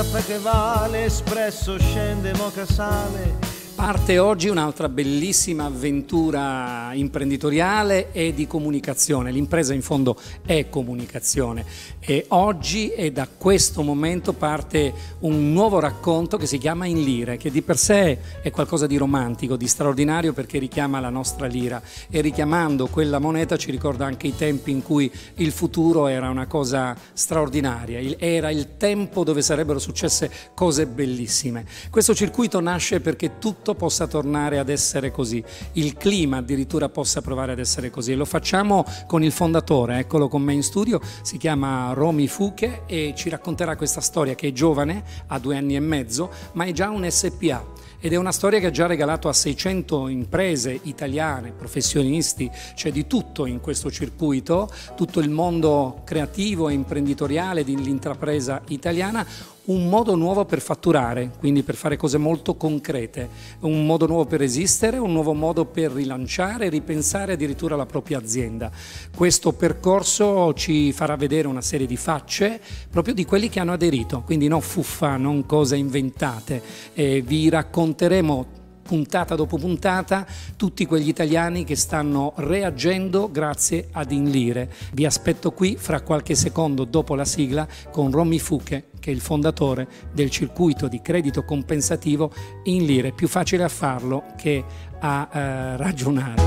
caffè che vale, espresso scende, moca sale Parte oggi un'altra bellissima avventura imprenditoriale e di comunicazione. L'impresa in fondo è comunicazione e oggi e da questo momento parte un nuovo racconto che si chiama In Lire, che di per sé è qualcosa di romantico, di straordinario perché richiama la nostra lira e richiamando quella moneta ci ricorda anche i tempi in cui il futuro era una cosa straordinaria, era il tempo dove sarebbero successe cose bellissime. Questo circuito nasce perché tutto rapporto possa tornare ad essere così, il clima addirittura possa provare ad essere così. Lo facciamo con il fondatore, eccolo con me in studio, si chiama Romy Fuche e ci racconterà questa storia che è giovane, ha due anni e mezzo, ma è già un SPA ed è una storia che ha già regalato a 600 imprese italiane, professionisti, c'è cioè di tutto in questo circuito, tutto il mondo creativo e imprenditoriale dell'intrapresa italiana, un modo nuovo per fatturare, quindi per fare cose molto concrete, un modo nuovo per esistere, un nuovo modo per rilanciare, ripensare addirittura la propria azienda. Questo percorso ci farà vedere una serie di facce proprio di quelli che hanno aderito, quindi non fuffa, non cose inventate. Eh, vi racconteremo puntata dopo puntata tutti quegli italiani che stanno reagendo grazie ad Inlire. Vi aspetto qui fra qualche secondo dopo la sigla con Romy Fuche che è il fondatore del circuito di credito compensativo Inlire. È più facile a farlo che a eh, ragionare.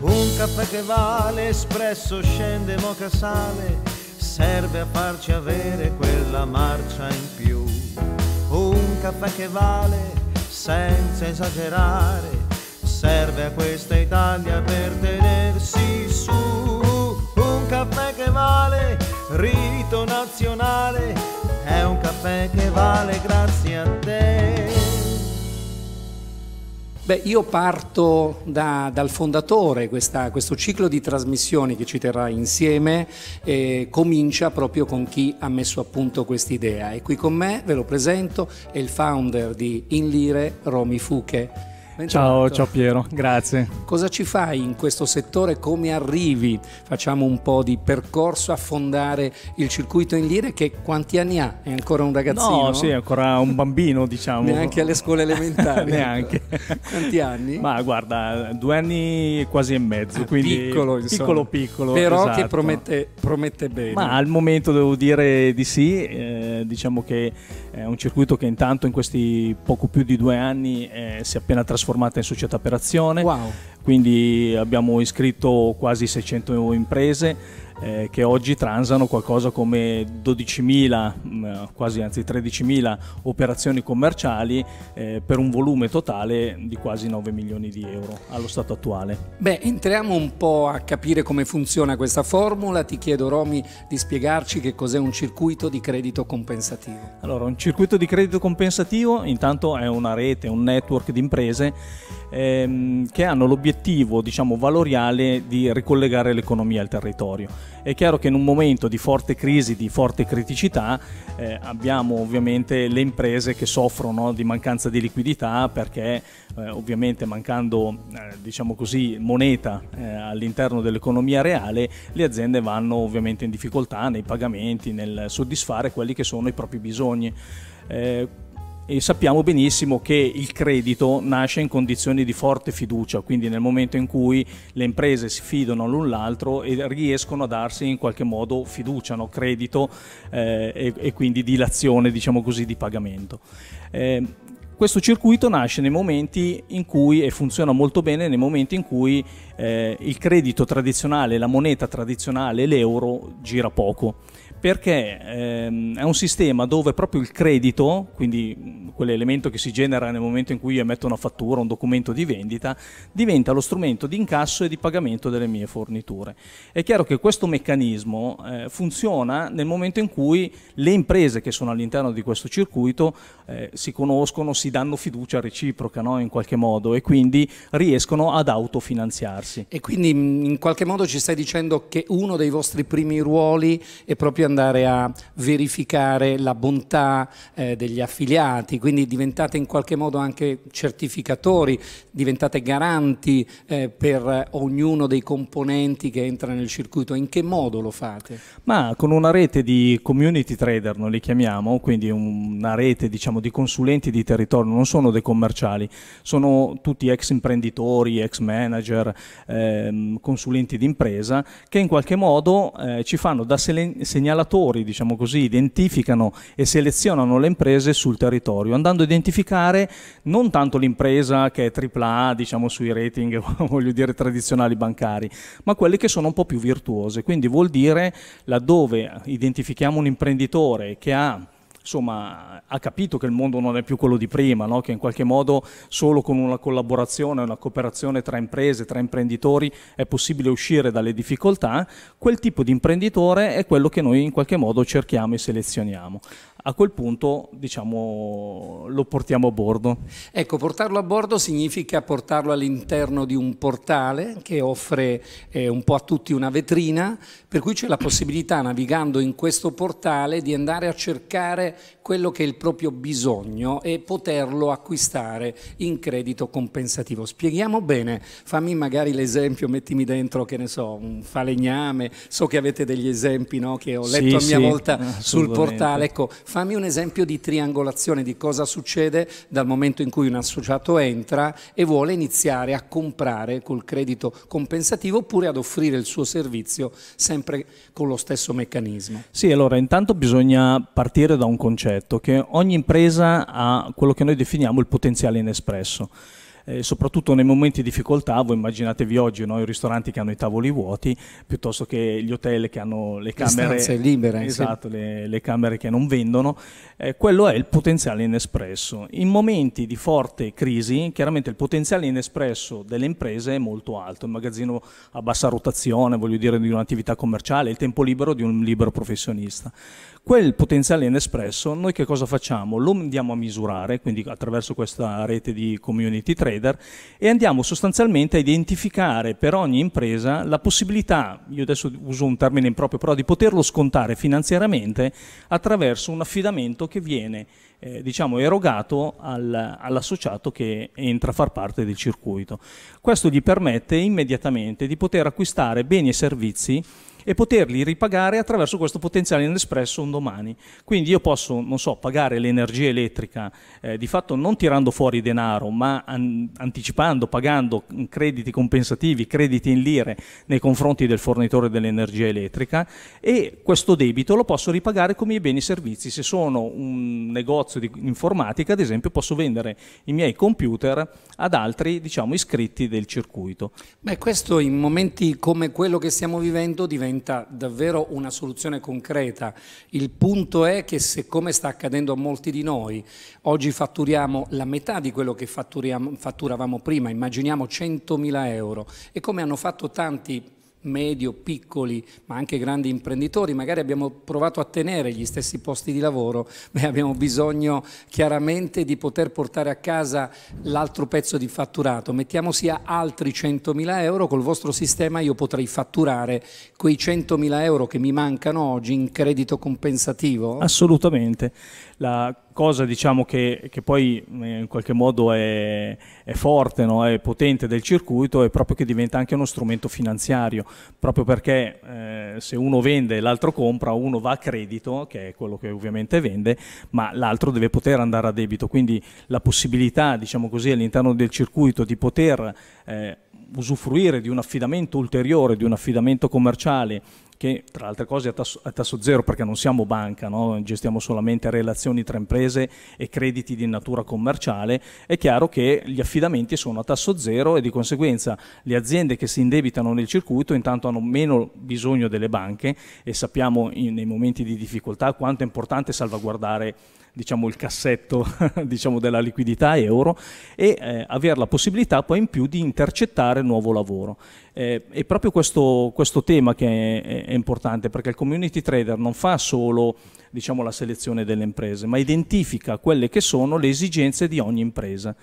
Un caffè che vale, espresso scende moca sale, serve a farci avere quella marcia in più. Un caffè che vale, senza esagerare, serve a questa Italia per tenersi su un caffè che vale rito nazionale, è un caffè che vale grazie a te. Beh, io parto da, dal fondatore, Questa, questo ciclo di trasmissioni che ci terrà insieme eh, comincia proprio con chi ha messo a punto quest'idea e qui con me ve lo presento, è il founder di Inlire, Romy Fuche. Eh, ciao, certo. ciao, Piero, grazie. Cosa ci fai in questo settore? Come arrivi? Facciamo un po' di percorso a fondare il circuito in lire che quanti anni ha? È ancora un ragazzino? No, sì, è ancora un bambino diciamo. Neanche alle scuole elementari? Neanche. Quanti anni? Ma guarda, due anni e quasi e mezzo, ah, quindi piccolo, piccolo, piccolo, Però esatto. che promette, promette, bene. Ma al momento devo dire di sì, eh, diciamo che è un circuito che intanto in questi poco più di due anni eh, si è appena trasformato trasformata in società per azione. Wow quindi abbiamo iscritto quasi 600 imprese eh, che oggi transano qualcosa come 12.000, mm, quasi anzi 13.000 operazioni commerciali eh, per un volume totale di quasi 9 milioni di euro allo stato attuale. Beh, entriamo un po' a capire come funziona questa formula, ti chiedo Romi, di spiegarci che cos'è un circuito di credito compensativo. Allora, un circuito di credito compensativo intanto è una rete, un network di imprese ehm, che hanno l'obiettivo l'obiettivo diciamo, valoriale di ricollegare l'economia al territorio. È chiaro che in un momento di forte crisi, di forte criticità, eh, abbiamo ovviamente le imprese che soffrono di mancanza di liquidità perché eh, ovviamente mancando eh, diciamo così, moneta eh, all'interno dell'economia reale, le aziende vanno ovviamente in difficoltà nei pagamenti, nel soddisfare quelli che sono i propri bisogni. Eh, e sappiamo benissimo che il credito nasce in condizioni di forte fiducia, quindi nel momento in cui le imprese si fidano l'un l'altro e riescono a darsi in qualche modo fiducia, no? credito eh, e, e, quindi dilazione diciamo così, di pagamento. Eh, questo circuito nasce nei momenti in cui, e funziona molto bene, nei momenti in cui eh, il credito tradizionale, la moneta tradizionale, l'euro gira poco perché ehm, è un sistema dove proprio il credito, quindi mm, quell'elemento che si genera nel momento in cui io emetto una fattura, un documento di vendita, diventa lo strumento di incasso e di pagamento delle mie forniture. È chiaro che questo meccanismo eh, funziona nel momento in cui le imprese che sono all'interno di questo circuito eh, si conoscono, si danno fiducia reciproca no? in qualche modo e quindi riescono ad autofinanziarsi. E quindi mm, in qualche modo ci stai dicendo che uno dei vostri primi ruoli è proprio andare a verificare la bontà eh, degli affiliati, quindi diventate in qualche modo anche certificatori, diventate garanti eh, per ognuno dei componenti che entra nel circuito. In che modo lo fate? Ma con una rete di community trader, non li chiamiamo, quindi una rete diciamo, di consulenti di territorio, non sono dei commerciali, sono tutti ex imprenditori, ex manager, ehm, consulenti di impresa che in qualche modo eh, ci fanno da segnalazione operatori, diciamo così, identificano e selezionano le imprese sul territorio, andando a identificare non tanto l'impresa che è AAA, diciamo sui rating, voglio dire, tradizionali bancari, ma quelle che sono un po' più virtuose. Quindi vuol dire laddove identifichiamo un imprenditore che ha insomma, ha capito che il mondo non è più quello di prima, no? che in qualche modo solo con una collaborazione, una cooperazione tra imprese, tra imprenditori è possibile uscire dalle difficoltà, quel tipo di imprenditore è quello che noi in qualche modo cerchiamo e selezioniamo a quel punto diciamo, lo portiamo a bordo. Ecco, portarlo a bordo significa portarlo all'interno di un portale che offre eh, un po' a tutti una vetrina, per cui c'è la possibilità, navigando in questo portale, di andare a cercare quello che è il proprio bisogno e poterlo acquistare in credito compensativo. Spieghiamo bene, fammi magari l'esempio, mettimi dentro, che ne so, un falegname, so che avete degli esempi no, che ho letto sì, a mia sì, volta sul portale, ecco, fammi un esempio di triangolazione, di cosa succede dal momento in cui un associato entra e vuole iniziare a comprare col credito compensativo oppure ad offrire il suo servizio sempre con lo stesso meccanismo. Sì, allora intanto bisogna partire da un concetto detto, che ogni impresa ha quello che noi definiamo il potenziale inespresso eh, soprattutto nei momenti di difficoltà, voi immaginatevi oggi no, i ristoranti che hanno i tavoli vuoti, piuttosto che gli hotel che hanno le camere, le libere, esatto, sì. le, le, camere che non vendono, eh, quello è il potenziale inespresso. In momenti di forte crisi, chiaramente il potenziale inespresso delle imprese è molto alto, il magazzino a bassa rotazione, voglio dire di un'attività commerciale, il tempo libero di un libero professionista. Quel potenziale inespresso noi che cosa facciamo? Lo andiamo a misurare, quindi attraverso questa rete di community trade, trader e andiamo sostanzialmente a identificare per ogni impresa la possibilità, io adesso uso un termine improprio, però di poterlo scontare finanziariamente attraverso un affidamento che viene eh, diciamo, erogato al, all'associato che entra a far parte del circuito. Questo gli permette immediatamente di poter acquistare beni e servizi e poterli ripagare attraverso questo potenziale inespresso un domani. Quindi io posso, non so, pagare l'energia elettrica eh, di fatto non tirando fuori denaro, ma an anticipando, pagando crediti compensativi, crediti in lire nei confronti del fornitore dell'energia elettrica e questo debito lo posso ripagare come i beni e servizi. Se sono un negozio di informatica, ad esempio, posso vendere i miei computer ad altri, diciamo, iscritti del circuito. Beh, questo in momenti come quello che stiamo vivendo diventa diventa davvero una soluzione concreta. Il punto è che siccome sta accadendo a molti di noi, oggi fatturiamo la metà di quello che fatturavamo prima, immaginiamo 100.000 euro e come hanno fatto tanti medio, piccoli, ma anche grandi imprenditori, magari abbiamo provato a tenere gli stessi posti di lavoro, ma abbiamo bisogno chiaramente di poter portare a casa l'altro pezzo di fatturato. Mettiamo sia altri 100.000 euro, col vostro sistema io potrei fatturare quei 100.000 euro che mi mancano oggi in credito compensativo? Assolutamente. La cosa diciamo, che, che, poi eh, in qualche modo è, è forte, no? è potente del circuito è proprio che diventa anche uno strumento finanziario, proprio perché eh, se uno vende e l'altro compra, uno va a credito, che è quello che ovviamente vende, ma l'altro deve poter andare a debito, quindi la possibilità diciamo così, all'interno del circuito di poter... Eh, usufruire di un affidamento ulteriore, di un affidamento commerciale che tra altre cose è a tasso, zero perché non siamo banca, no? gestiamo solamente relazioni tra imprese e crediti di natura commerciale, è chiaro che gli affidamenti sono a tasso zero e di conseguenza le aziende che si indebitano nel circuito intanto hanno meno bisogno delle banche e sappiamo in, nei momenti di difficoltà quanto è importante salvaguardare diciamo, il cassetto diciamo, della liquidità euro e eh, avere la possibilità poi in più di intercettare nuovo lavoro. Eh, è proprio questo, questo tema che è, è importante perché il community trader non fa solo diciamo, la selezione delle imprese, ma identifica quelle che sono le esigenze di ogni impresa.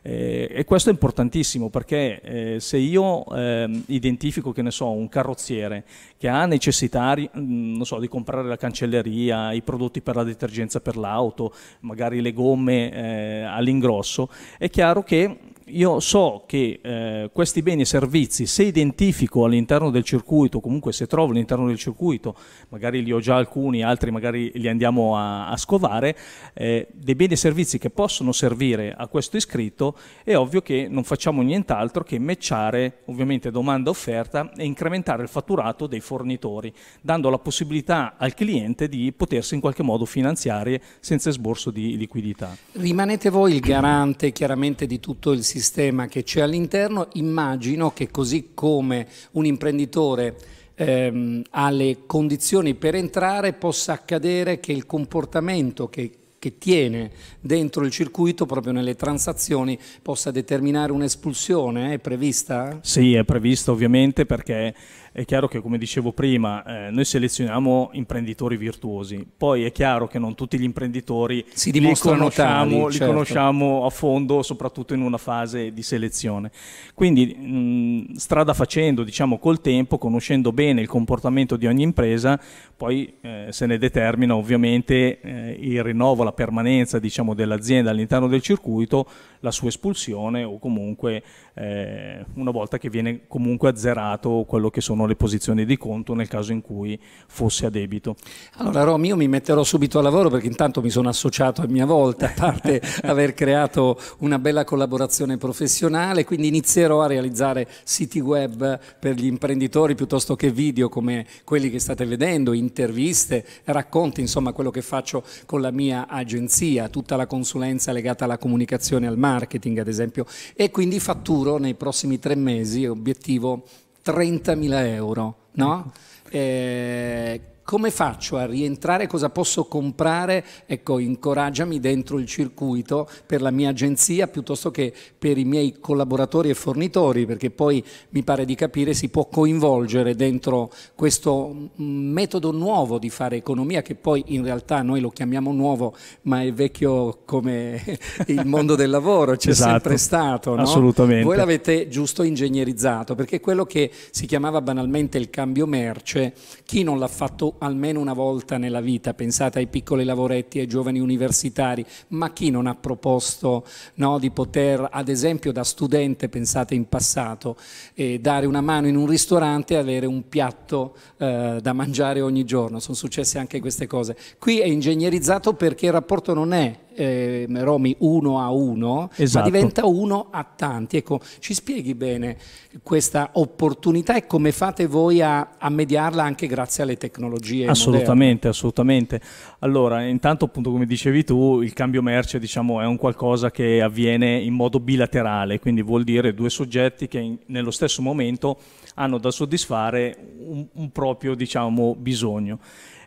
Eh, e questo è importantissimo perché eh, se io eh, identifico, che ne so, un carrozziere che ha necessità mh, mm, so, di comprare la cancelleria, i prodotti per la detergenza per l'auto, magari le gomme eh, all'ingrosso, è chiaro che io so che eh, questi beni e servizi, se identifico all'interno del circuito, comunque se trovo all'interno del circuito, magari li ho già alcuni, altri magari li andiamo a, a scovare, eh, dei beni e servizi che possono servire a questo iscritto, è ovvio che non facciamo nient'altro che matchare ovviamente domanda-offerta e incrementare il fatturato dei fornitori, dando la possibilità al cliente di potersi in qualche modo finanziare senza esborso di liquidità. Rimanete voi il garante chiaramente di tutto il sistema sistema che c'è all'interno, immagino che così come un imprenditore ehm, ha le condizioni per entrare, possa accadere che il comportamento che che tiene dentro il circuito proprio nelle transazioni possa determinare un'espulsione? È prevista? Sì, è prevista ovviamente perché è chiaro che, come dicevo prima, eh, noi selezioniamo imprenditori virtuosi, poi è chiaro che non tutti gli imprenditori si li conosciamo, tali, certo. li conosciamo a fondo, soprattutto in una fase di selezione. Quindi, mh, strada facendo, diciamo col tempo, conoscendo bene il comportamento di ogni impresa, poi eh, se ne determina ovviamente eh, il rinnovo, la permanenza diciamo, dell'azienda all'interno del circuito, la sua espulsione o comunque eh, una volta che viene comunque azzerato quello che sono le le posizioni di conto nel caso in cui fosse a debito. Allora Rom, io mi metterò subito a lavoro perché intanto mi sono associato a mia volta, a parte aver creato una bella collaborazione professionale, quindi inizierò a realizzare siti web per gli imprenditori piuttosto che video come quelli che state vedendo, interviste, racconti, insomma quello che faccio con la mia agenzia, tutta la consulenza legata alla comunicazione, al marketing ad esempio, e quindi fatturo nei prossimi tre mesi, obiettivo 30.000 euro, no? Ecco. Eh, come faccio a rientrare, cosa posso comprare, ecco, incoraggiami dentro il circuito per la mia agenzia piuttosto che per i miei collaboratori e fornitori, perché poi mi pare di capire si può coinvolgere dentro questo mm, metodo nuovo di fare economia, che poi in realtà noi lo chiamiamo nuovo, ma è vecchio come il mondo del lavoro, c'è esatto, sempre stato. No? Assolutamente. Voi l'avete giusto ingegnerizzato, perché quello che si chiamava banalmente il cambio merce, chi non l'ha fatto almeno una volta nella vita, pensate ai piccoli lavoretti, ai giovani universitari, ma chi non ha proposto no, di poter, ad esempio da studente, pensate in passato, eh, dare una mano in un ristorante e avere un piatto eh, da mangiare ogni giorno, sono successe anche queste cose. Qui è ingegnerizzato perché il rapporto non è eh, Romy 1 a 1, esatto. ma diventa uno a tanti. Ecco, ci spieghi bene questa opportunità e come fate voi a, a mediarla anche grazie alle tecnologie? Assolutamente, moderne. assolutamente. Allora, intanto appunto come dicevi tu, il cambio merce diciamo, è un qualcosa che avviene in modo bilaterale, quindi vuol dire due soggetti che in, nello stesso momento hanno da soddisfare un, un proprio diciamo, bisogno.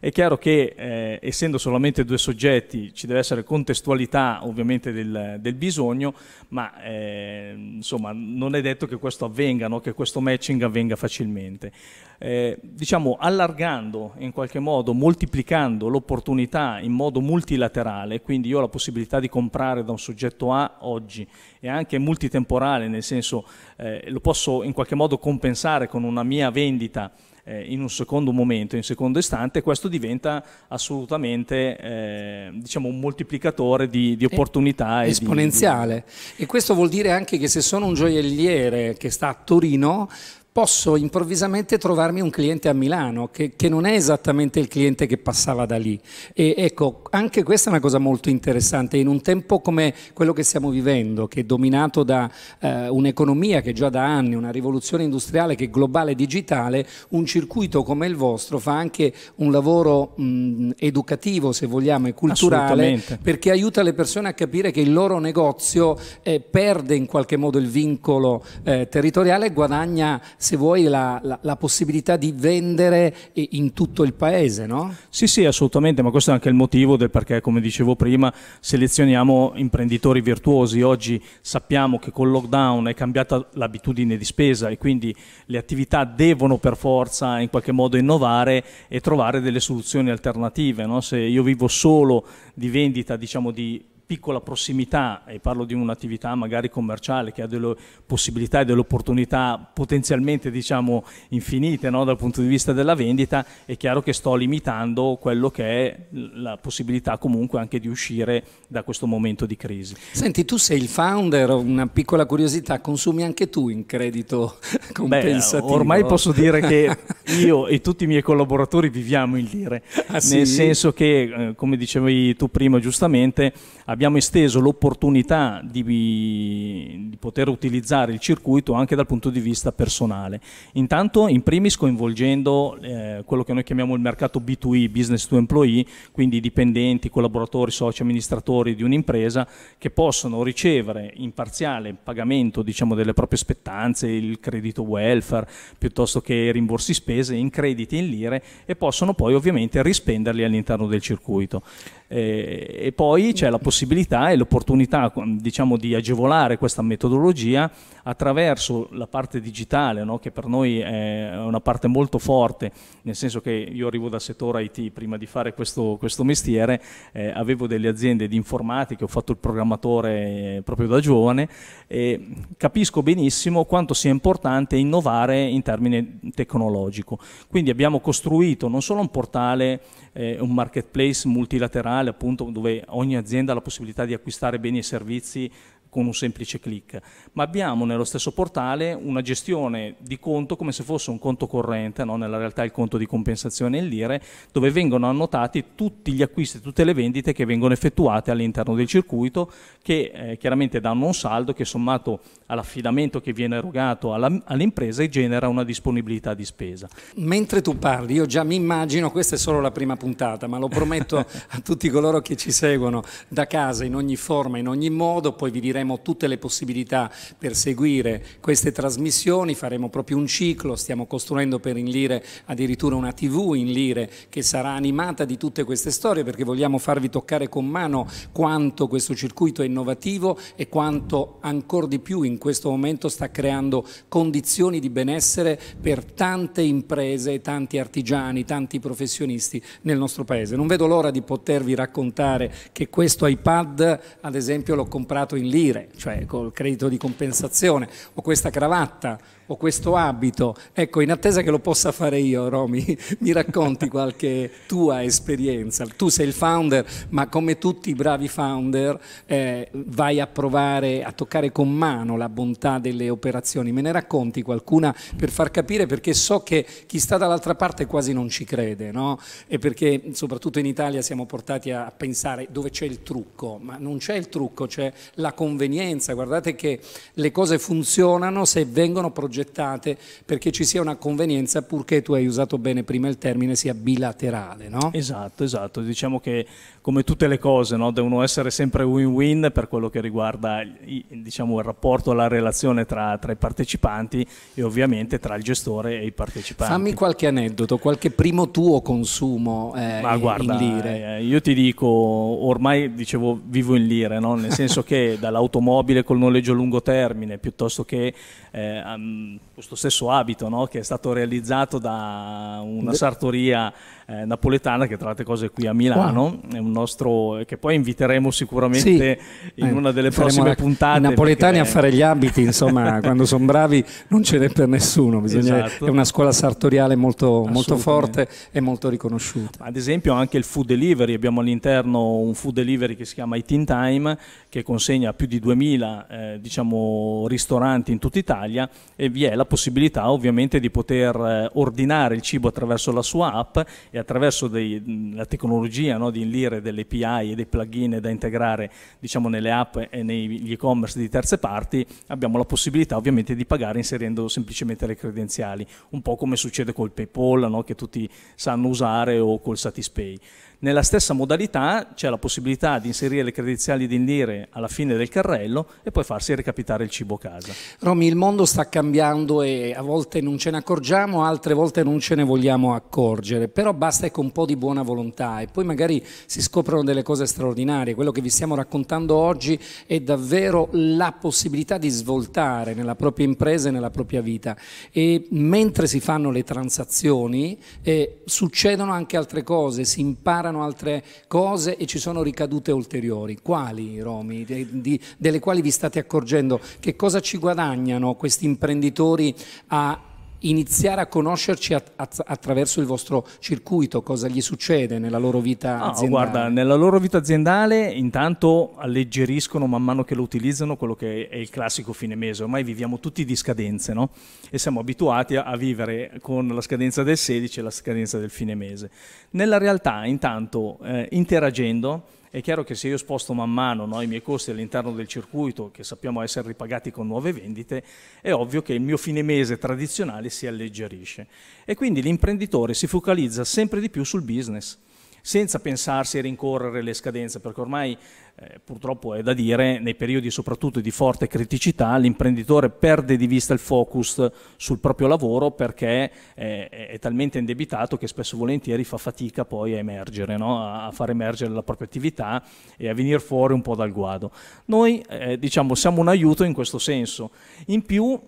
È chiaro che eh, essendo solamente due soggetti ci deve essere contestualità ovviamente del, del bisogno, ma eh, insomma non è detto che questo avvenga, no? che questo matching avvenga facilmente. Eh, diciamo allargando in qualche modo, moltiplicando l'opportunità in modo multilaterale, quindi io ho la possibilità di comprare da un soggetto A oggi e anche multitemporale, nel senso eh, lo posso in qualche modo compensare con una mia vendita eh, in un secondo momento, in un secondo istante, questo diventa assolutamente eh, diciamo un moltiplicatore di, di opportunità. Esponenziale. di, di... e questo vuol dire anche che se sono un gioielliere che sta a Torino, posso improvvisamente trovarmi un cliente a Milano che, che, non è esattamente il cliente che passava da lì. E ecco, anche questa è una cosa molto interessante. In un tempo come quello che stiamo vivendo, che è dominato da eh, un'economia che già da anni, una rivoluzione industriale che è globale e digitale, un circuito come il vostro fa anche un lavoro mh, educativo, se vogliamo, e culturale, perché aiuta le persone a capire che il loro negozio eh, perde in qualche modo il vincolo eh, territoriale e guadagna se vuoi, la, la, la possibilità di vendere in tutto il paese, no? Sì, sì, assolutamente, ma questo è anche il motivo del perché, come dicevo prima, selezioniamo imprenditori virtuosi. Oggi sappiamo che col lockdown è cambiata l'abitudine di spesa e quindi le attività devono per forza in qualche modo innovare e trovare delle soluzioni alternative. No? Se io vivo solo di vendita diciamo, di piccola prossimità, e parlo di un'attività magari commerciale che ha delle possibilità e delle opportunità potenzialmente diciamo, infinite no? dal punto di vista della vendita, è chiaro che sto limitando quello che è la possibilità comunque anche di uscire da questo momento di crisi. Senti, tu sei il founder, una piccola curiosità, consumi anche tu in credito compensativo? Beh, ormai posso dire che io e tutti i miei collaboratori viviamo il dire, ah, sì? nel senso che, eh, come dicevi tu prima giustamente, abbiamo abbiamo esteso l'opportunità di, di, poter utilizzare il circuito anche dal punto di vista personale. Intanto in primis coinvolgendo eh, quello che noi chiamiamo il mercato B2E, business to employee, quindi dipendenti, collaboratori, soci, amministratori di un'impresa che possono ricevere in parziale pagamento diciamo, delle proprie spettanze, il credito welfare piuttosto che rimborsi spese in crediti in lire e possono poi ovviamente rispenderli all'interno del circuito. Eh, e poi c'è la possibilità possibilità e l'opportunità diciamo, di agevolare questa metodologia attraverso la parte digitale, no? che per noi è una parte molto forte, nel senso che io arrivo dal settore IT, prima di fare questo, questo mestiere eh, avevo delle aziende di informatica, ho fatto il programmatore eh, proprio da giovane, e capisco benissimo quanto sia importante innovare in termini tecnologico. Quindi abbiamo costruito non solo un portale, eh, un marketplace multilaterale, appunto dove ogni azienda ha la possibilità possibilità di acquistare beni e servizi con un semplice clic, ma abbiamo nello stesso portale una gestione di conto come se fosse un conto corrente, no? nella realtà il conto di compensazione in lire, dove vengono annotati tutti gli acquisti, tutte le vendite che vengono effettuate all'interno del circuito, che eh, chiaramente danno un saldo che sommato all'affidamento che viene erogato all'impresa all genera una disponibilità di spesa. Mentre tu parli, io già mi immagino, questa è solo la prima puntata, ma lo prometto a tutti coloro che ci seguono da casa in ogni forma, in ogni modo, poi vi direi daremo tutte le possibilità per seguire queste trasmissioni, faremo proprio un ciclo, stiamo costruendo per in lire addirittura una tv in lire che sarà animata di tutte queste storie perché vogliamo farvi toccare con mano quanto questo circuito è innovativo e quanto ancora di più in questo momento sta creando condizioni di benessere per tante imprese, tanti artigiani, tanti professionisti nel nostro paese. Non vedo l'ora di potervi raccontare che questo iPad ad esempio l'ho comprato in lire dire, cioè col credito di compensazione o questa cravatta ho questo abito. Ecco, in attesa che lo possa fare io, Romy, mi racconti qualche tua esperienza. Tu sei il founder, ma come tutti i bravi founder eh, vai a provare, a toccare con mano la bontà delle operazioni. Me ne racconti qualcuna per far capire, perché so che chi sta dall'altra parte quasi non ci crede, no? E perché soprattutto in Italia siamo portati a pensare dove c'è il trucco, ma non c'è il trucco, c'è la convenienza. Guardate che le cose funzionano se vengono progettate progettate perché ci sia una convenienza purché tu hai usato bene prima il termine sia bilaterale. No? Esatto, esatto, diciamo che come tutte le cose no, devono essere sempre win-win per quello che riguarda diciamo, il rapporto, la relazione tra, tra, i partecipanti e ovviamente tra il gestore e i partecipanti. Fammi qualche aneddoto, qualche primo tuo consumo eh, Ma guarda, in lire. Eh, io ti dico, ormai dicevo vivo in lire, no? nel senso che dall'automobile col noleggio a lungo termine piuttosto che eh, questo stesso abito no? che è stato realizzato da una sartoria eh, napoletana che tra le cose è qui a Milano, wow. è un nostro, eh, che poi inviteremo sicuramente sì. in eh, una delle prossime la, puntate. I napoletani perché... a fare gli abiti, insomma, quando sono bravi non ce n'è per nessuno, bisogna, esatto. è una scuola sartoriale molto, molto forte e molto riconosciuta. Ad esempio anche il food delivery, abbiamo all'interno un food delivery che si chiama It in Time, che consegna più di 2000 eh, diciamo, ristoranti in tutta Italia e vi è la possibilità ovviamente di poter eh, ordinare il cibo attraverso la sua app e attraverso dei, la tecnologia no, di inlire delle API e dei plugin da integrare diciamo, nelle app e negli e-commerce di terze parti, abbiamo la possibilità ovviamente di pagare inserendo semplicemente le credenziali, un po' come succede col PayPal no, che tutti sanno usare o col Satispay. Nella stessa modalità c'è la possibilità di inserire le credenziali di indire alla fine del carrello e poi farsi recapitare il cibo a casa. Romi, il mondo sta cambiando e a volte non ce ne accorgiamo, altre volte non ce ne vogliamo accorgere, però basta ecco un po' di buona volontà e poi magari si scoprono delle cose straordinarie. Quello che vi stiamo raccontando oggi è davvero la possibilità di svoltare nella propria impresa e nella propria vita e mentre si fanno le transazioni eh, succedono anche altre cose, si imparano imparano altre cose e ci sono ricadute ulteriori. Quali, Romi, di, di, delle quali vi state accorgendo? Che cosa ci guadagnano questi imprenditori a iniziare a conoscerci att attraverso il vostro circuito, cosa gli succede nella loro vita no, ah, aziendale? Guarda, nella loro vita aziendale intanto alleggeriscono man mano che lo utilizzano quello che è il classico fine mese, ormai viviamo tutti di scadenze no? e siamo abituati a, a vivere con la scadenza del 16 e la scadenza del fine mese. Nella realtà intanto eh, interagendo è chiaro che se io sposto man mano no, i miei costi all'interno del circuito, che sappiamo essere ripagati con nuove vendite, è ovvio che il mio fine mese tradizionale si alleggerisce. E quindi l'imprenditore si focalizza sempre di più sul business senza pensarsi a rincorrere le scadenze, perché ormai eh, purtroppo è da dire, nei periodi soprattutto di forte criticità l'imprenditore perde di vista il focus sul proprio lavoro perché eh, è talmente indebitato che spesso e volentieri fa fatica poi a emergere, no? a far emergere la propria attività e a venire fuori un po' dal guado. Noi eh, diciamo siamo un aiuto in questo senso. In più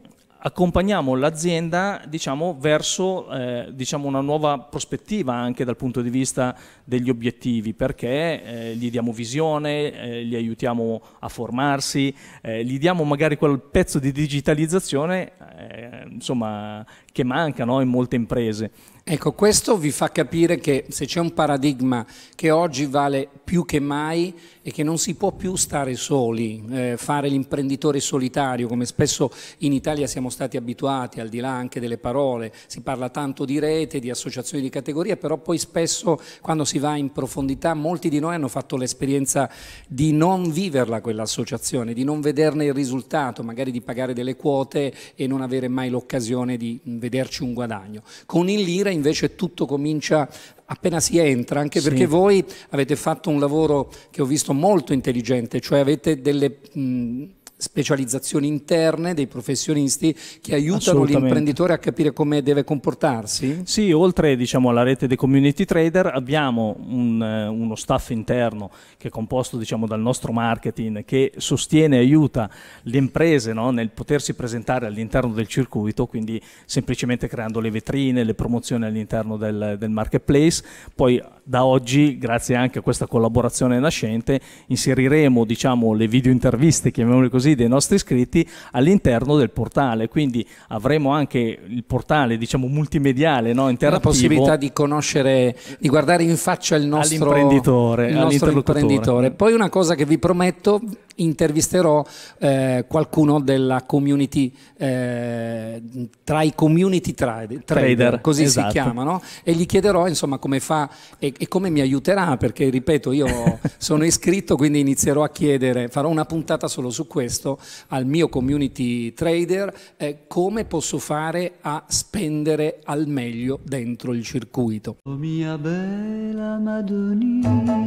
accompagniamo l'azienda diciamo, verso eh, diciamo una nuova prospettiva anche dal punto di vista degli obiettivi, perché eh, gli diamo visione, eh, gli aiutiamo a formarsi, eh, gli diamo magari quel pezzo di digitalizzazione eh, insomma, che manca no, in molte imprese. Ecco, questo vi fa capire che se c'è un paradigma che oggi vale più che mai e che non si può più stare soli, eh, fare l'imprenditore solitario, come spesso in Italia siamo stati abituati, al di là anche delle parole, si parla tanto di rete, di associazioni di categoria, però poi spesso quando si va in profondità molti di noi hanno fatto l'esperienza di non viverla quell'associazione, di non vederne il risultato, magari di pagare delle quote e non avere mai l'occasione di vederci un guadagno. Con il Lira invece tutto comincia appena si entra, anche perché voi avete fatto un lavoro che ho visto molto intelligente, cioè avete delle... Mh, specializzazioni interne dei professionisti che aiutano l'imprenditore a capire come deve comportarsi? Sì, oltre diciamo, alla rete dei community trader abbiamo un, eh, uno staff interno che è composto diciamo, dal nostro marketing che sostiene e aiuta le imprese no, nel potersi presentare all'interno del circuito, quindi semplicemente creando le vetrine, le promozioni all'interno del, del marketplace, poi da oggi, grazie anche a questa collaborazione nascente, inseriremo diciamo, le video interviste, chiamiamole così, dei nostri iscritti all'interno del portale. Quindi avremo anche il portale diciamo, multimediale, no? interattivo. La possibilità di conoscere, di guardare in faccia il nostro, all'imprenditore, il nostro imprenditore. Poi una cosa che vi prometto, intervisterò eh, qualcuno della community eh, tra i community trade, trader, trader, così esatto. si chiamano e gli chiederò insomma come fa e, e come mi aiuterà perché ripeto io sono iscritto quindi inizierò a chiedere farò una puntata solo su questo al mio community trader eh, come posso fare a spendere al meglio dentro il circuito oh mia bella madonnina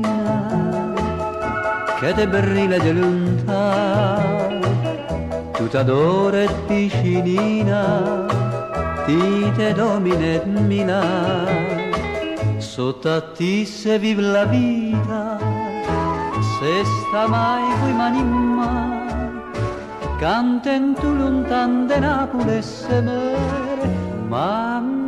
che te brilla di lunta tutta d'ore piscinina ti te domine mina sotto a ti se viv la vita se sta mai qui manimma, ma canten tu lontan de Napoli se me mammi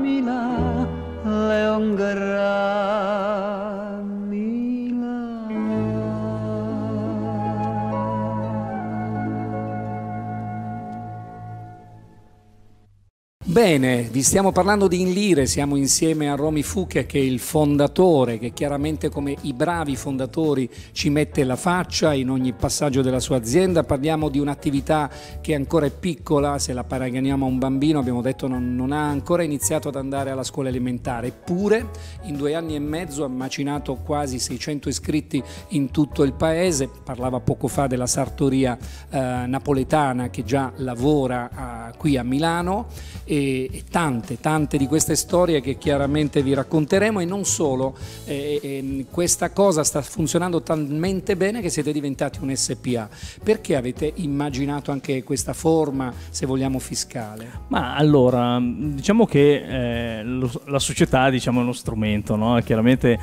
Bene, vi stiamo parlando di In Lire, siamo insieme a Romy Fucche che è il fondatore, che chiaramente come i bravi fondatori ci mette la faccia in ogni passaggio della sua azienda. Parliamo di un'attività che ancora è piccola, se la paragoniamo a un bambino abbiamo detto non, non ha ancora iniziato ad andare alla scuola elementare, eppure in due anni e mezzo ha macinato quasi 600 iscritti in tutto il paese, parlava poco fa della sartoria eh, napoletana che già lavora a, ah, qui a Milano. E e, e, tante, tante di queste storie che chiaramente vi racconteremo e non solo, eh, eh, ehm, questa cosa sta funzionando talmente bene che siete diventati un SPA. Perché avete immaginato anche questa forma, se vogliamo, fiscale? Ma allora, diciamo che eh, lo, la società diciamo, è uno strumento, no? chiaramente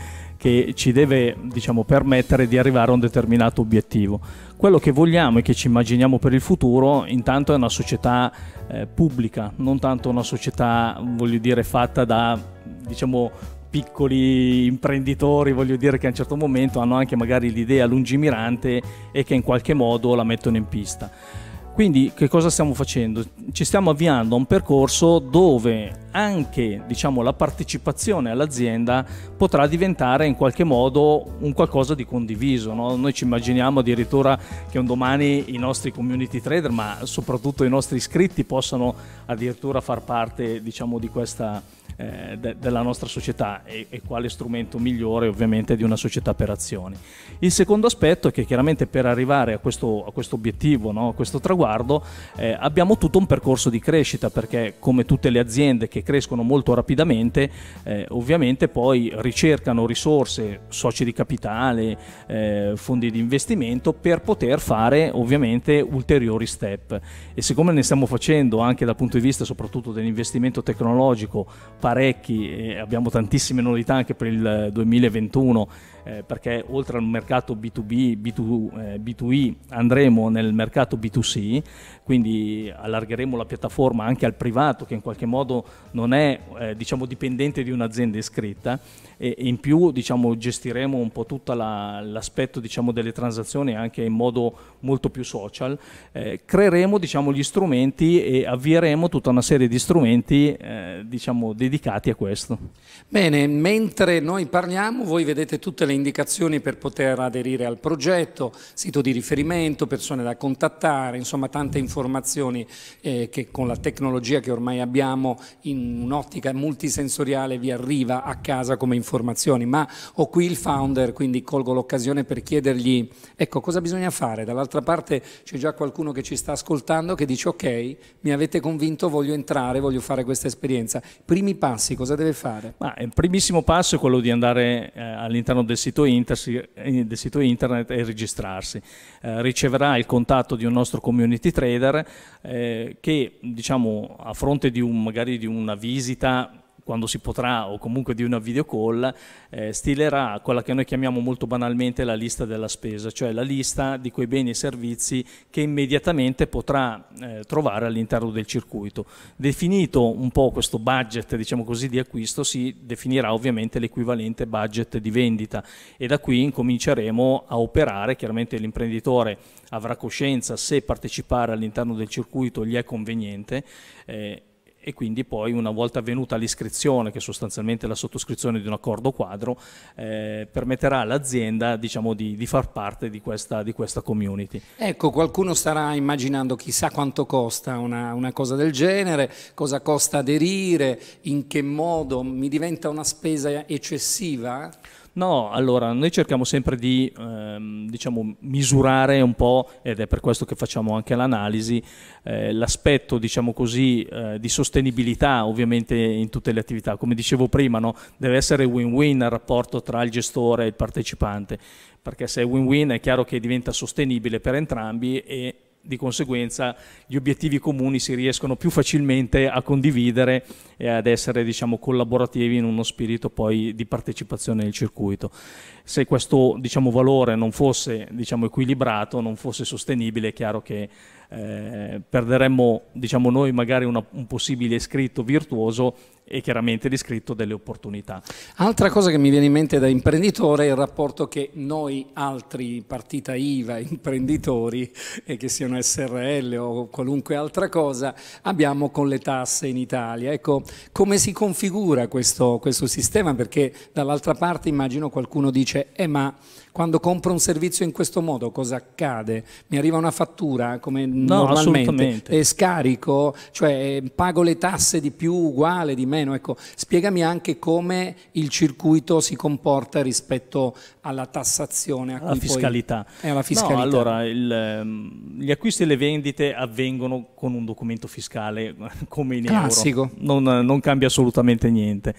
che ci deve diciamo, permettere di arrivare a un determinato obiettivo. Quello che vogliamo e che ci immaginiamo per il futuro intanto è una società eh, pubblica, non tanto una società voglio dire, fatta da diciamo, piccoli imprenditori, voglio dire che a un certo momento hanno anche magari l'idea lungimirante e che in qualche modo la mettono in pista. Quindi che cosa stiamo facendo? Ci stiamo avviando a un percorso dove anche diciamo, la partecipazione all'azienda potrà diventare in qualche modo un qualcosa di condiviso. No? Noi ci immaginiamo addirittura che un domani i nostri community trader, ma soprattutto i nostri iscritti, possano addirittura far parte diciamo, di questa eh, de- della nostra società e-, e quale strumento migliore ovviamente di una società per azioni. Il secondo aspetto è che chiaramente per arrivare a questo, a questo obiettivo, no? a questo traguardo, eh, abbiamo tutto un percorso di crescita perché come tutte le aziende che crescono molto rapidamente, eh, ovviamente poi ricercano risorse, soci di capitale, eh, fondi di investimento per poter fare ovviamente ulteriori step. E siccome ne stiamo facendo anche dal punto di vista soprattutto dell'investimento tecnologico, parecchi e abbiamo tantissime novità anche per il 2021 eh, perché oltre al mercato B2B, B2, eh, B2I andremo nel mercato B2C quindi allargheremo la piattaforma anche al privato che in qualche modo non è eh, diciamo, dipendente di un'azienda iscritta e, in più diciamo, gestiremo un po' tutto la, l'aspetto diciamo, delle transazioni anche in modo molto più social. Eh, creeremo diciamo, gli strumenti e avvieremo tutta una serie di strumenti eh, diciamo, dedicati a questo. Bene, mentre noi parliamo voi vedete tutte le indicazioni per poter aderire al progetto, sito di riferimento, persone da contattare, insomma tante informazioni informazioni eh, che con la tecnologia che ormai abbiamo in un'ottica multisensoriale vi arriva a casa come informazioni, ma ho qui il founder, quindi colgo l'occasione per chiedergli ecco cosa bisogna fare. Dall'altra parte c'è già qualcuno che ci sta ascoltando che dice ok, mi avete convinto, voglio entrare, voglio fare questa esperienza. Primi passi, cosa deve fare? Ma il eh, primissimo passo è quello di andare eh, all'interno del sito, inter, eh, del sito, internet e registrarsi. Eh, riceverà il contatto di un nostro community trader chiedere eh, che diciamo, a fronte di un, magari di una visita quando si potrà o comunque di una videocall, eh, stilerà quella che noi chiamiamo molto banalmente la lista della spesa, cioè la lista di quei beni e servizi che immediatamente potrà eh, trovare all'interno del circuito. Definito un po' questo budget, diciamo così, di acquisto, si definirà ovviamente l'equivalente budget di vendita e da qui incominceremo a operare, chiaramente l'imprenditore avrà coscienza se partecipare all'interno del circuito gli è conveniente. Eh, e quindi poi una volta avvenuta l'iscrizione, che è sostanzialmente la sottoscrizione di un accordo quadro, eh, permetterà all'azienda diciamo, di, di, far parte di questa, di questa, community. Ecco, qualcuno starà immaginando chissà quanto costa una, una, cosa del genere, cosa costa aderire, in che modo mi diventa una spesa eccessiva? No, allora noi cerchiamo sempre di ehm, diciamo, misurare un po', ed è per questo che facciamo anche l'analisi, eh, l'aspetto diciamo così, eh, di sostenibilità ovviamente in tutte le attività. Come dicevo prima, no? deve essere win-win il rapporto tra il gestore e il partecipante, perché se è win-win è chiaro che diventa sostenibile per entrambi e di conseguenza gli obiettivi comuni si riescono più facilmente a condividere e ad essere diciamo, collaborativi in uno spirito poi di partecipazione nel circuito. Se questo diciamo, valore non fosse diciamo, equilibrato, non fosse sostenibile, è chiaro che eh, perderemmo diciamo, noi magari una, un possibile iscritto virtuoso e chiaramente l'iscritto delle opportunità. Altra cosa che mi viene in mente da imprenditore è il rapporto che noi altri partita IVA, imprenditori, e che siano SRL o qualunque altra cosa, abbiamo con le tasse in Italia. Ecco, come si configura questo, questo sistema? Perché dall'altra parte immagino qualcuno dice, eh ma quando compro un servizio in questo modo cosa accade? Mi arriva una fattura come no, normalmente e scarico, cioè pago le tasse di più uguale, di meno. Ecco, spiegami anche come il circuito si comporta rispetto alla tassazione, alla fiscalità. alla, fiscalità. No, allora, il, ehm, gli acquisti e le vendite avvengono con un documento fiscale come in Classico. euro. Non, non cambia assolutamente niente.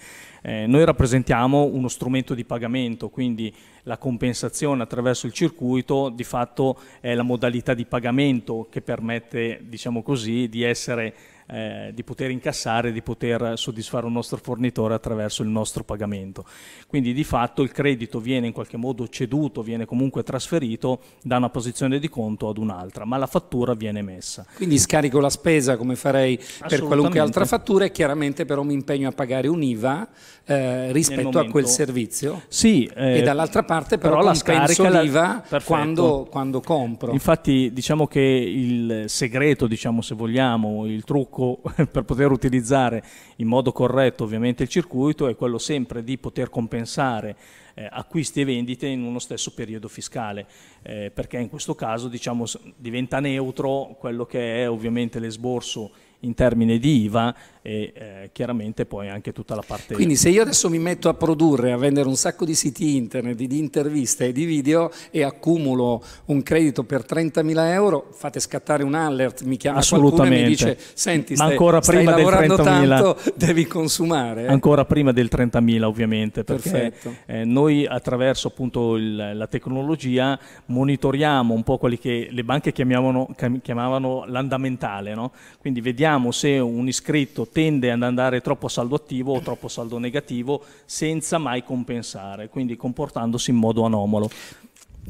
Eh, noi rappresentiamo uno strumento di pagamento, quindi la compensazione attraverso il circuito di fatto è la modalità di pagamento che permette, diciamo così, di essere eh, di poter incassare, di poter soddisfare un nostro fornitore attraverso il nostro pagamento. Quindi di fatto il credito viene in qualche modo ceduto, viene comunque trasferito da una posizione di conto ad un'altra, ma la fattura viene emessa. Quindi scarico la spesa come farei per qualunque altra fattura e chiaramente però mi impegno a pagare un'IVA eh, rispetto momento, a quel servizio. Sì, eh, e dall'altra parte però, però la scarico l'IVA Quando, quando compro. Infatti diciamo che il segreto, diciamo se vogliamo, il trucco trucco per poter utilizzare in modo corretto ovviamente il circuito è quello sempre di poter compensare eh, acquisti e vendite in uno stesso periodo fiscale, eh, perché in questo caso diciamo, diventa neutro quello che è ovviamente l'esborso in termini di IVA e eh, chiaramente poi anche tutta la parte... Quindi se io adesso mi metto a produrre, a vendere un sacco di siti internet, di interviste e di video e accumulo un credito per 30.000 euro, fate scattare un alert, mi chiama qualcuno e mi dice senti stai, Ma ancora prima stai lavorando del 30 tanto, devi consumare. Eh? Ancora prima del 30.000 ovviamente, perché eh, noi attraverso appunto il, la tecnologia monitoriamo un po' quelli che le banche chiamavano, chiamavano l'andamentale, no? quindi vediamo vediamo se un iscritto tende ad andare troppo a saldo attivo o troppo a saldo negativo senza mai compensare, quindi comportandosi in modo anomalo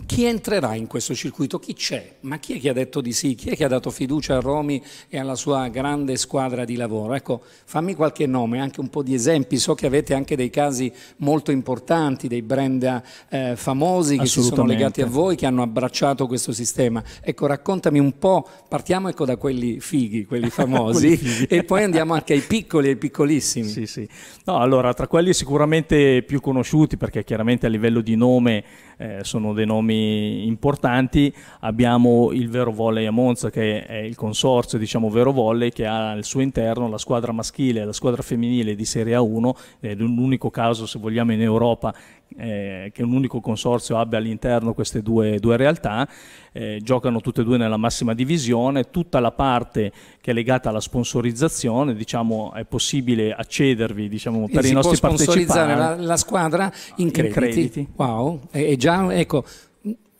chi entrerà in questo circuito? Chi c'è? Ma chi è che ha detto di sì? Chi è che ha dato fiducia a Romi e alla sua grande squadra di lavoro? Ecco, fammi qualche nome, anche un po' di esempi. So che avete anche dei casi molto importanti, dei brand eh, famosi che si sono legati a voi, che hanno abbracciato questo sistema. Ecco, raccontami un po', partiamo ecco da quelli fighi, quelli famosi, quelli e poi andiamo anche ai piccoli e ai piccolissimi. Sì, sì. No, allora, tra quelli sicuramente più conosciuti, perché chiaramente a livello di nome eh, sono dei nomi importanti. Abbiamo il Vero Volley a Monza, che è il consorzio diciamo, Vero Volley, che ha al suo interno la squadra maschile e la squadra femminile di Serie A1, è l'unico caso, se vogliamo, in Europa eh, che un unico consorzio abbia all'interno queste due, due realtà, eh, giocano tutte e due nella massima divisione, tutta la parte che è legata alla sponsorizzazione, diciamo, è possibile accedervi diciamo, per e i nostri partecipanti. La, la squadra in crediti. crediti. Wow, è, è già, ecco,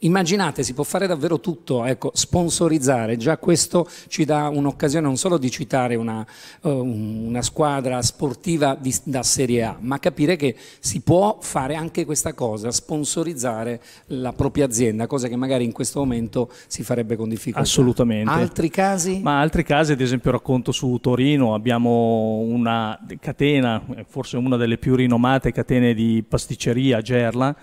Immaginate, si può fare davvero tutto, ecco, sponsorizzare, già questo ci dà un'occasione non solo di citare una, eh, una squadra sportiva di, da Serie A, ma capire che si può fare anche questa cosa, sponsorizzare la propria azienda, cosa che magari in questo momento si farebbe con difficoltà. Assolutamente. Altri casi? Ma altri casi, ad esempio racconto su Torino, abbiamo una catena, forse una delle più rinomate catene di pasticceria, Gerla,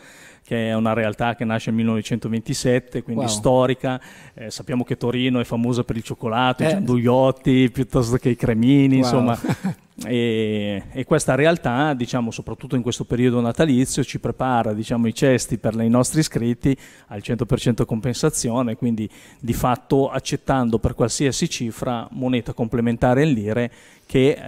che è una realtà che nasce nel 1927, quindi wow. storica. Eh, sappiamo che Torino è famosa per il cioccolato, eh. i gianduiotti piuttosto che i cremini, wow. insomma. E, e, questa realtà, diciamo, soprattutto in questo periodo natalizio, ci prepara diciamo, i cesti per i nostri iscritti al 100% compensazione, quindi di fatto accettando per qualsiasi cifra moneta complementare in lire che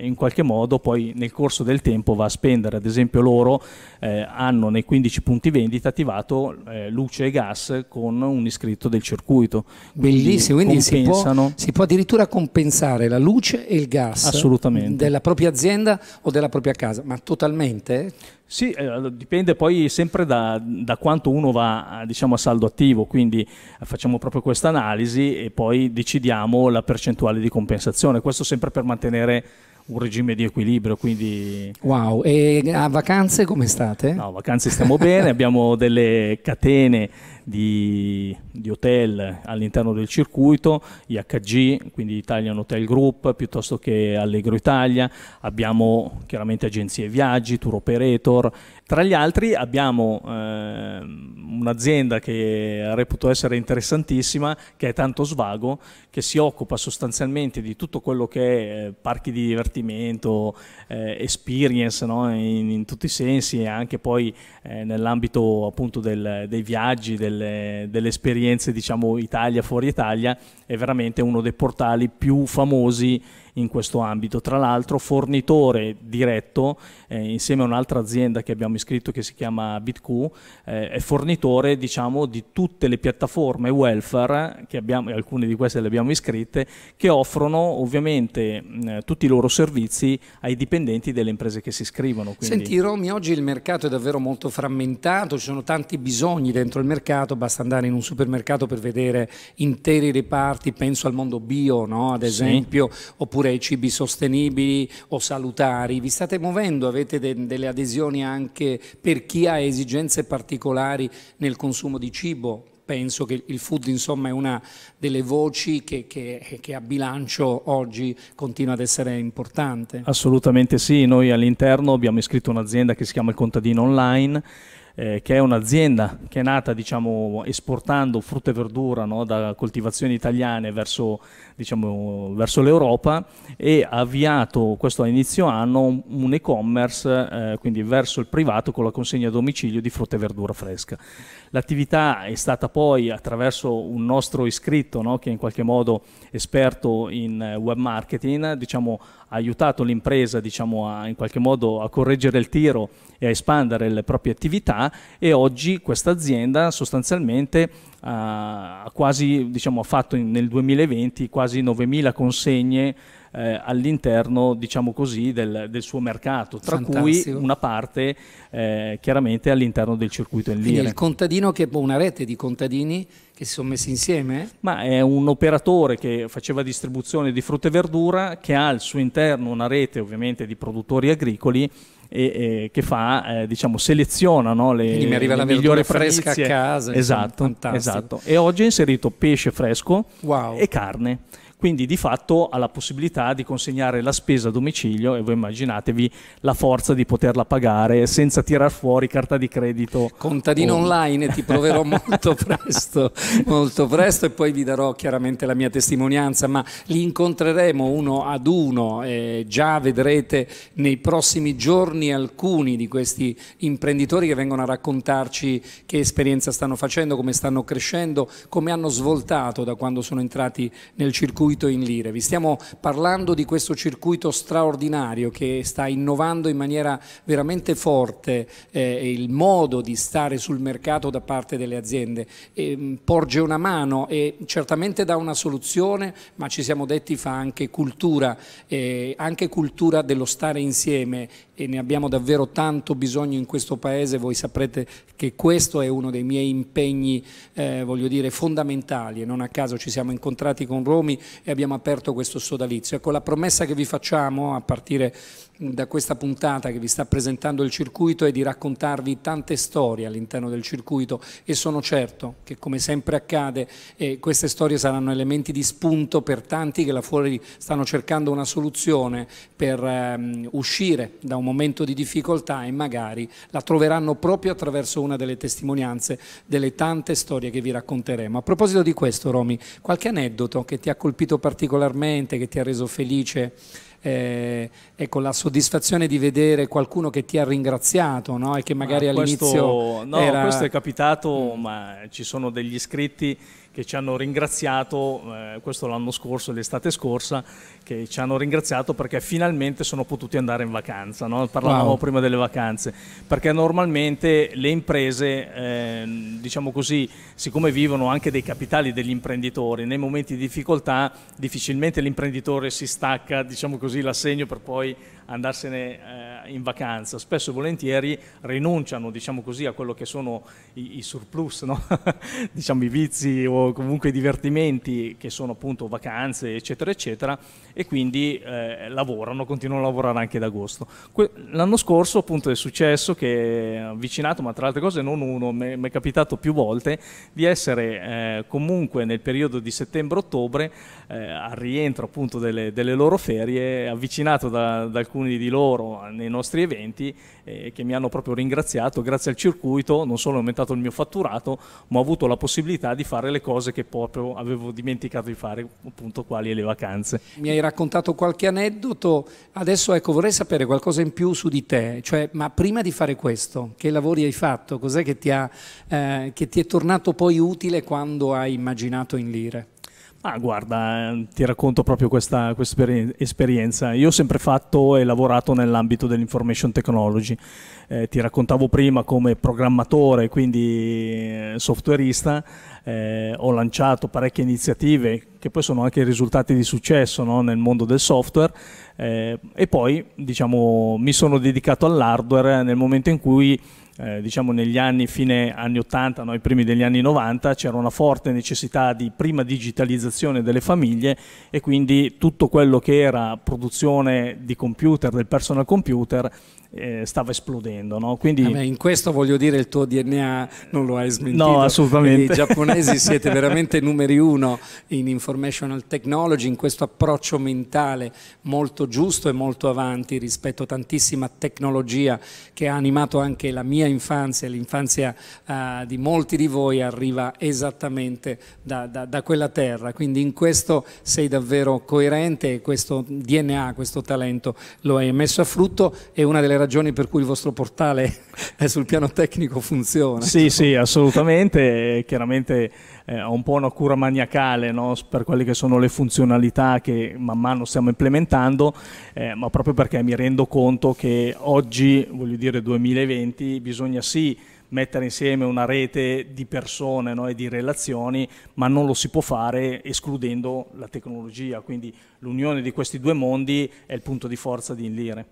eh, in qualche modo poi nel corso del tempo va a spendere. Ad esempio loro eh, hanno nei 15 punti vendita attivato eh, luce e gas con un iscritto del circuito. Quindi Bellissimo, quindi si può, si può, addirittura compensare la luce e il gas della propria azienda o della propria casa, ma totalmente? Sì, eh, dipende poi sempre da, da quanto uno va diciamo, a saldo attivo, quindi eh, facciamo proprio questa analisi e poi decidiamo la percentuale di compensazione, questo sempre per mantenere un regime di equilibrio. Quindi... Wow, e eh, a vacanze come state? No, a vacanze stiamo bene, abbiamo delle catene di, di hotel all'interno del circuito, IHG, quindi Italian Hotel Group, piuttosto che Allegro Italia, abbiamo chiaramente agenzie viaggi, tour operator, tra gli altri abbiamo eh, un'azienda che reputo essere interessantissima, che è Tanto Svago, che si occupa sostanzialmente di tutto quello che è eh, parchi di divertimento, eh, experience no? in, in, tutti i sensi e anche poi eh, nell'ambito appunto del, dei viaggi, del, delle, delle esperienze, diciamo, Italia, fuori Italia, è veramente uno dei portali più famosi in questo ambito. Tra l'altro fornitore diretto eh, insieme a un'altra azienda che abbiamo iscritto che si chiama BitQ, eh, è fornitore diciamo, di tutte le piattaforme welfare, che abbiamo, alcune di queste le abbiamo iscritte, che offrono ovviamente mh, tutti i loro servizi ai dipendenti delle imprese che si iscrivono. Quindi... Senti Romi, oggi il mercato è davvero molto frammentato, ci sono tanti bisogni dentro il mercato, basta andare in un supermercato per vedere interi reparti, penso al mondo bio no? ad esempio, sì. oppure ai cibi sostenibili o salutari, vi state muovendo, avete avete de delle adesioni anche per chi ha esigenze particolari nel consumo di cibo, penso che il food insomma, è una delle voci che, che, che, a bilancio oggi continua ad essere importante. Assolutamente sì, noi all'interno abbiamo iscritto un'azienda che si chiama Il Contadino Online eh, che è un'azienda che è nata diciamo, esportando frutta e verdura no, da coltivazioni italiane verso, diciamo, verso, l'Europa e ha avviato questo a inizio anno un e-commerce eh, quindi verso il privato con la consegna a domicilio di frutta e verdura fresca. L'attività è stata poi attraverso un nostro iscritto no, che è in qualche modo esperto in eh, web marketing diciamo, aiutato l'impresa diciamo, a, in qualche modo a correggere il tiro e a espandere le proprie attività e oggi questa azienda sostanzialmente ah, ha, quasi, diciamo, ha fatto nel 2020 quasi 9.000 consegne eh, all'interno, diciamo così, del, del suo mercato, tra Fantastico. cui una parte eh, chiaramente all'interno del circuito in linea. Quindi il contadino che può boh, una rete di contadini che si sono messi insieme? Ma è un operatore che faceva distribuzione di frutta e verdura che ha al suo interno una rete ovviamente di produttori agricoli e, e, che fa, eh, diciamo, seleziona no, le, Quindi mi arriva la fresca a casa. Esatto, esatto, E oggi ha inserito pesce fresco wow. e carne. Quindi di fatto ha la possibilità di consegnare la spesa a domicilio e voi immaginatevi la forza di poterla pagare senza tirar fuori carta di credito. Contadino o... Oh. online, ti proverò molto presto, molto presto e poi vi darò chiaramente la mia testimonianza, ma li incontreremo uno ad uno, eh, già vedrete nei prossimi giorni alcuni di questi imprenditori che vengono a raccontarci che esperienza stanno facendo, come stanno crescendo, come hanno svoltato da quando sono entrati nel circuito circuito in lire. Vi stiamo parlando di questo circuito straordinario che sta innovando in maniera veramente forte eh, il modo di stare sul mercato da parte delle aziende. E, ehm, porge una mano e certamente dà una soluzione, ma ci siamo detti fa anche cultura, eh, anche cultura dello stare insieme e ne abbiamo davvero tanto bisogno in questo Paese, voi saprete che questo è uno dei miei impegni eh, voglio dire, fondamentali e non a caso ci siamo incontrati con Romi e abbiamo aperto questo sodalizio. Ecco, la promessa che vi facciamo a partire da questa puntata che vi sta presentando il circuito è di raccontarvi tante storie all'interno del circuito e sono certo che come sempre accade eh, queste storie saranno elementi di spunto per tanti che là fuori stanno cercando una soluzione per ehm, uscire da un momento di difficoltà e magari la troveranno proprio attraverso una delle testimonianze delle tante storie che vi racconteremo. A proposito di questo Romi, qualche aneddoto che ti ha colpito colpito particolarmente, che ti ha reso felice? Eh, ecco, la soddisfazione di vedere qualcuno che ti ha ringraziato no? e che magari ah, all'inizio... No, era... questo è capitato, mm. ma ci sono degli iscritti che ci hanno ringraziato, eh, questo l'anno scorso, l'estate scorsa, che ci hanno ringraziato perché finalmente sono potuti andare in vacanza, no? parlavamo wow. prima delle vacanze, perché normalmente le imprese, eh, diciamo così, siccome vivono anche dei capitali degli imprenditori, nei momenti di difficoltà difficilmente l'imprenditore si stacca, diciamo così, l'assegno per poi andarsene eh, in vacanza, spesso e volentieri rinunciano diciamo così, a quello che sono i, i surplus, no? diciamo, i vizi o comunque i divertimenti che sono appunto vacanze eccetera eccetera e quindi eh, lavorano, continuano a lavorare anche ad agosto. Que- l'anno scorso appunto è successo che avvicinato, ma tra le altre cose non uno, mi è capitato più volte di essere eh, comunque nel periodo di settembre-ottobre eh, al rientro appunto delle, delle loro ferie avvicinato da, dal alcuni di loro nei nostri eventi eh, che mi hanno proprio ringraziato, grazie al circuito non solo è aumentato il mio fatturato, ma ho avuto la possibilità di fare le cose che proprio avevo dimenticato di fare, appunto quali le vacanze. Mi hai raccontato qualche aneddoto, adesso ecco vorrei sapere qualcosa in più su di te, cioè ma prima di fare questo, che lavori hai fatto, cos'è che, eh, che ti è tornato poi utile quando hai immaginato in lire? Ah, guarda, ti racconto proprio questa, questa esperienza. Io ho sempre fatto e lavorato nell'ambito dell'information technology. Eh, ti raccontavo prima come programmatore, quindi eh, softwareista, eh, ho lanciato parecchie iniziative che poi sono anche risultati di successo no? nel mondo del software eh, e poi diciamo, mi sono dedicato all'hardware nel momento in cui eh, diciamo negli anni, fine anni 80, noi primi degli anni 90, c'era una forte necessità di prima digitalizzazione delle famiglie e quindi tutto quello che era produzione di computer, del personal computer, eh, stava esplodendo. No? Quindi... Vabbè, in questo voglio dire il tuo DNA non lo hai smentito. No, assolutamente. I giapponesi siete veramente numeri uno in informational technology, in questo approccio mentale molto giusto e molto avanti rispetto a tantissima tecnologia che ha animato anche la mia infanzia, l'infanzia uh, di molti di voi arriva esattamente da, da, da quella terra. Quindi in questo sei davvero coerente e questo DNA, questo talento lo hai messo a frutto e una delle ragioni ragioni per cui il vostro portale sul piano tecnico funziona. Sì, sì, assolutamente. Chiaramente eh, ho un po' una cura maniacale no? per quelle che sono le funzionalità che man mano stiamo implementando, eh, ma proprio perché mi rendo conto che oggi, voglio dire 2020, bisogna sì mettere insieme una rete di persone no, e di relazioni, ma non lo si può fare escludendo la tecnologia. Quindi l'unione di questi due mondi è il punto di forza di Inlire.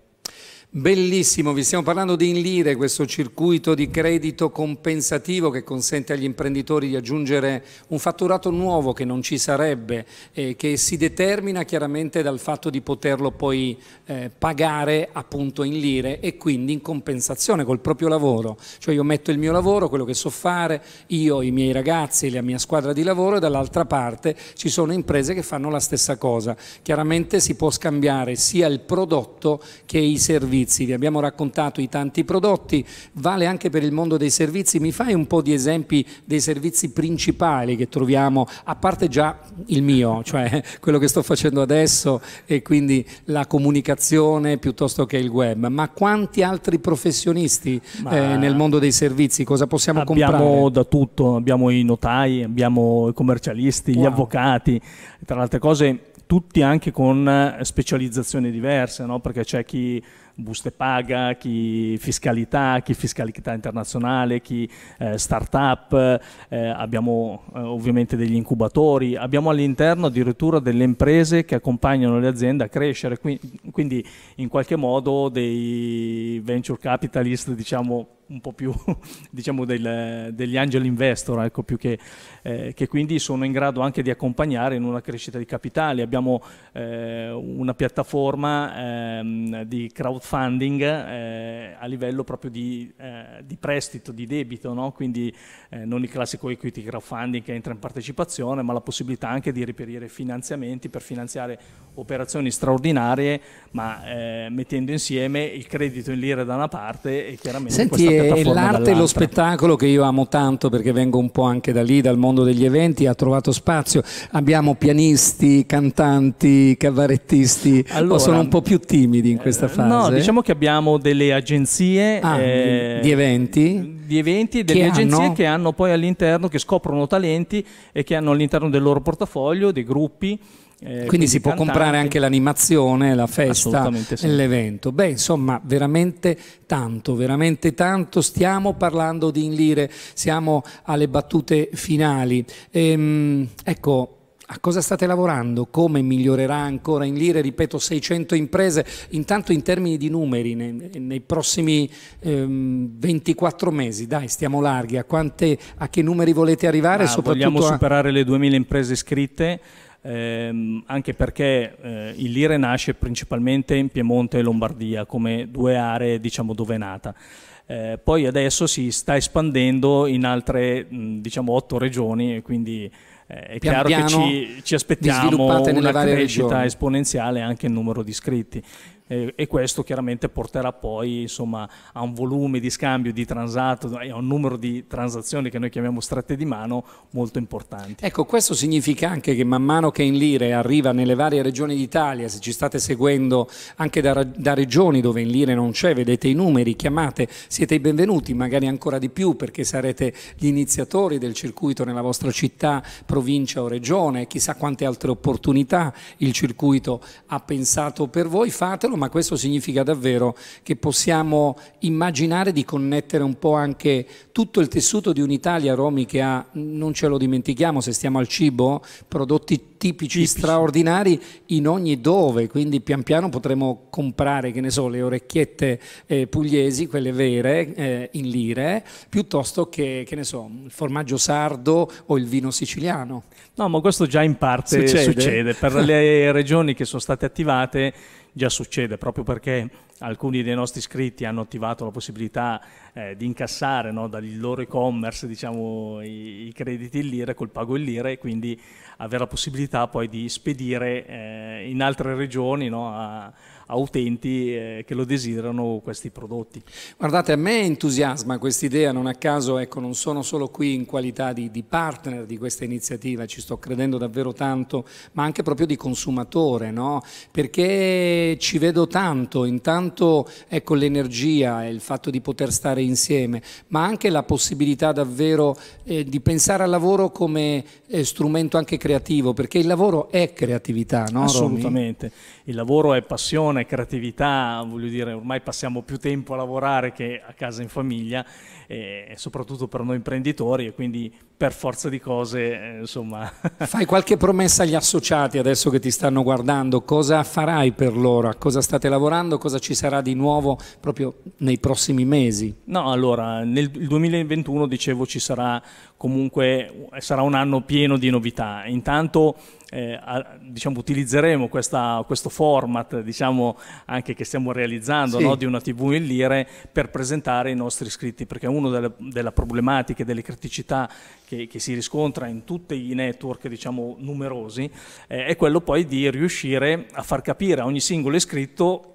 Bellissimo, vi stiamo parlando di Inlire, questo circuito di credito compensativo che consente agli imprenditori di aggiungere un fatturato nuovo che non ci sarebbe, eh, che si determina chiaramente dal fatto di poterlo poi eh, pagare appunto in lire e quindi in compensazione col proprio lavoro. Cioè io metto il mio lavoro, quello che so fare, io, i miei ragazzi, la mia squadra di lavoro e dall'altra parte ci sono imprese che fanno la stessa cosa. Chiaramente si può scambiare sia il prodotto che i servizi servizi, vi abbiamo raccontato i tanti prodotti, vale anche per il mondo dei servizi, mi fai un po' di esempi dei servizi principali che troviamo, a parte già il mio, cioè quello che sto facendo adesso e quindi la comunicazione piuttosto che il web, ma quanti altri professionisti eh, nel mondo dei servizi, cosa possiamo abbiamo comprare? Abbiamo da tutto, abbiamo i notai, abbiamo i commercialisti, wow. gli avvocati, tra le altre cose tutti anche con specializzazioni diverse, no? perché c'è chi buste paga, chi fiscalità, chi fiscalità internazionale, chi eh, start-up, eh, abbiamo eh, ovviamente degli incubatori, abbiamo all'interno addirittura delle imprese che accompagnano le aziende a crescere, quindi in qualche modo dei venture capitalist diciamo un po' più diciamo del, degli angel investor, ecco, più che, eh, che, quindi sono in grado anche di accompagnare in una crescita di capitali. Abbiamo eh, una piattaforma ehm, di crowdfunding eh, a livello proprio di, eh, di prestito, di debito, no? quindi eh, non il classico equity crowdfunding che entra in partecipazione, ma la possibilità anche di reperire finanziamenti per finanziare operazioni straordinarie, ma eh, mettendo insieme il credito in lire da una parte e chiaramente Senti, questa piattaforma. E l'arte e lo spettacolo che io amo tanto perché vengo un po' anche da lì, dal mondo degli eventi, ha trovato spazio. Abbiamo pianisti, cantanti, cavarettisti, allora, o sono un po' più timidi in questa eh, fase. No, diciamo che abbiamo delle agenzie ah, eh, di eventi. Di eventi e delle che agenzie hanno... che hanno poi all'interno, che scoprono talenti e che hanno all'interno del loro portafoglio dei gruppi eh, quindi, quindi, si può comprare anche l'animazione, la festa, sì. l'evento. Beh, insomma, veramente tanto, veramente tanto. Stiamo parlando di In Lire, siamo alle battute finali. Ehm, ecco, a cosa state lavorando? Come migliorerà ancora in lire? Ripeto, 600 imprese. Intanto in termini di numeri, nei, nei prossimi ehm, 24 mesi, dai, stiamo larghi. A, quante, a che numeri volete arrivare? Ah, vogliamo superare a... le 2000 imprese iscritte ehm, anche perché eh, il Lire nasce principalmente in Piemonte e Lombardia come due aree diciamo, dove è nata. Eh, poi adesso si sta espandendo in altre mh, diciamo, otto regioni, quindi eh, è Pian chiaro che ci, ci aspettiamo una crescita regioni. esponenziale anche in numero di iscritti e, e questo chiaramente porterà poi insomma, a un volume di scambio di transato e a un numero di transazioni che noi chiamiamo strette di mano molto importanti. Ecco, questo significa anche che man mano che in lire arriva nelle varie regioni d'Italia, se ci state seguendo anche da, da regioni dove in lire non c'è, vedete i numeri, chiamate, siete i benvenuti, magari ancora di più perché sarete gli iniziatori del circuito nella vostra città, provincia o regione, chissà quante altre opportunità il circuito ha pensato per voi, fatelo ma questo significa davvero che possiamo immaginare di connettere un po' anche tutto il tessuto di un'Italia, Romi, che ha, non ce lo dimentichiamo se stiamo al cibo, prodotti tipici, tipici. straordinari in ogni dove, quindi pian piano potremo comprare, che ne so, le orecchiette eh, pugliesi, quelle vere, eh, in lire, piuttosto che, che ne so, il formaggio sardo o il vino siciliano. No, ma questo già in parte succede, succede. per le regioni che sono state attivate già succede, proprio perché alcuni dei nostri iscritti hanno attivato la possibilità eh, di incassare no, dal loro e-commerce diciamo, i, i, crediti in lire col pago in lire e quindi avere la possibilità poi di spedire eh, in altre regioni no, a, a utenti eh, che lo desiderano questi prodotti. Guardate, a me entusiasma questa idea, non a caso ecco, non sono solo qui in qualità di, di, partner di questa iniziativa, ci sto credendo davvero tanto, ma anche proprio di consumatore, no? perché ci vedo tanto, intanto ecco, l'energia e il fatto di poter stare insieme, ma anche la possibilità davvero eh, di pensare al lavoro come eh, strumento anche creativo, perché il lavoro è creatività, no? Assolutamente, Romy? il lavoro è passione immaginazione, creatività, voglio dire, ormai passiamo più tempo a lavorare che a casa in famiglia, e soprattutto per noi imprenditori, e quindi per forza di cose, eh, insomma. Fai qualche promessa agli associati adesso che ti stanno guardando, cosa farai per loro, a cosa state lavorando, cosa ci sarà di nuovo proprio nei prossimi mesi? No, allora, nel 2021, dicevo, ci sarà comunque, sarà un anno pieno di novità. Intanto eh, a, diciamo, utilizzeremo questa, questo format diciamo, anche che stiamo realizzando sì. no, di una tv in lire per presentare i nostri iscritti perché una delle, delle problematiche, delle criticità che, che, si riscontra in tutti i network diciamo, numerosi eh, è quello poi di riuscire a far capire a ogni singolo iscritto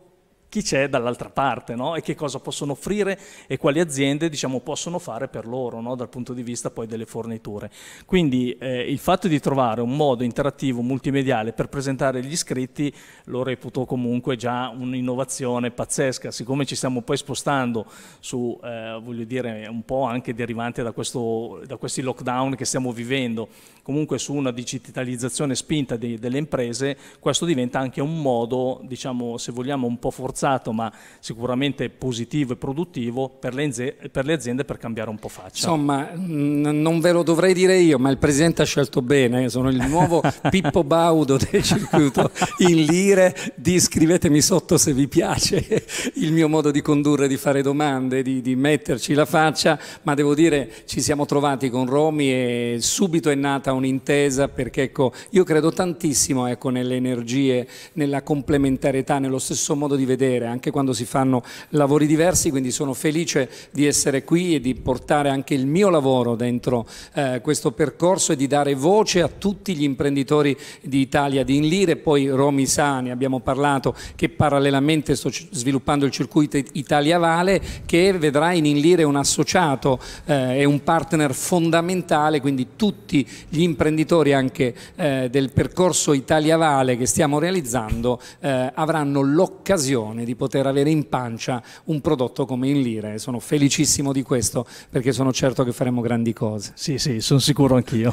chi c'è dall'altra parte no? e che cosa possono offrire e quali aziende diciamo, possono fare per loro no? dal punto di vista poi delle forniture. Quindi eh, il fatto di trovare un modo interattivo multimediale per presentare gli iscritti lo reputo comunque già un'innovazione pazzesca, siccome ci stiamo poi spostando su, eh, voglio dire, un po' anche derivante da, questo, da, questi lockdown che stiamo vivendo, comunque su una digitalizzazione spinta di, delle imprese, questo diventa anche un modo, diciamo, se vogliamo, un po' forzato forzato ma sicuramente positivo e produttivo per le, per le aziende per cambiare un po' faccia. Insomma, non ve lo dovrei dire io, ma il Presidente ha scelto bene, eh, sono il nuovo Pippo Baudo del circuito in lire, di scrivetemi sotto se vi piace il mio modo di condurre, di fare domande, di, di metterci la faccia, ma devo dire ci siamo trovati con Romi e subito è nata un'intesa perché ecco, io credo tantissimo ecco, nelle energie, nella complementarietà, nello stesso modo di vedere vedere, anche quando si fanno lavori diversi, quindi sono felice di essere qui e di portare anche il mio lavoro dentro eh, questo percorso e di dare voce a tutti gli imprenditori di Italia, di Inlire, poi Romi Sani, abbiamo parlato che parallelamente sto sviluppando il circuito Italia Vale che vedrà in Inlire un associato eh, e eh, un partner fondamentale, quindi tutti gli imprenditori anche eh, del percorso Italia Vale che stiamo realizzando eh, avranno l'occasione occasione di poter avere in pancia un prodotto come in lire. Sono felicissimo di questo perché sono certo che faremo grandi cose. Sì, sì, sono sicuro anch'io.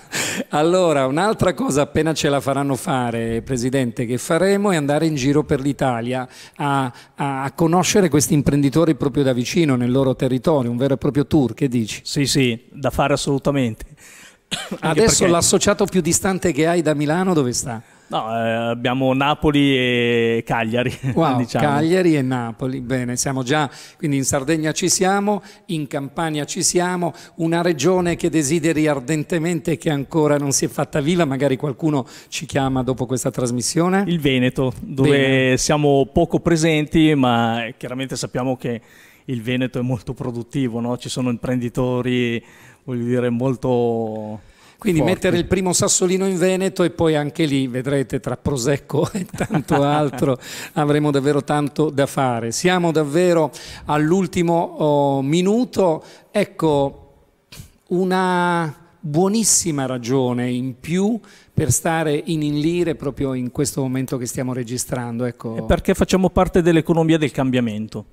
allora, un'altra cosa appena ce la faranno fare, Presidente, che faremo è andare in giro per l'Italia a, a, conoscere questi imprenditori proprio da vicino, nel loro territorio, un vero e proprio tour, che dici? Sì, sì, da fare assolutamente. Adesso perché... l'associato più distante che hai da Milano dove sta? No, eh, abbiamo Napoli e Cagliari. Wow, diciamo. Cagliari e Napoli, bene, siamo già, quindi in Sardegna ci siamo, in Campania ci siamo, una regione che desideri ardentemente e che ancora non si è fatta viva, magari qualcuno ci chiama dopo questa trasmissione. Il Veneto, dove bene. siamo poco presenti, ma chiaramente sappiamo che il Veneto è molto produttivo, no? ci sono imprenditori, voglio dire, molto quindi forte. mettere il primo sassolino in Veneto e poi anche lì vedrete tra Prosecco e tanto altro avremo davvero tanto da fare. Siamo davvero all'ultimo oh, minuto. Ecco, una buonissima ragione in più per stare in inlire proprio in questo momento che stiamo registrando. Ecco. Perché facciamo parte dell'economia del cambiamento.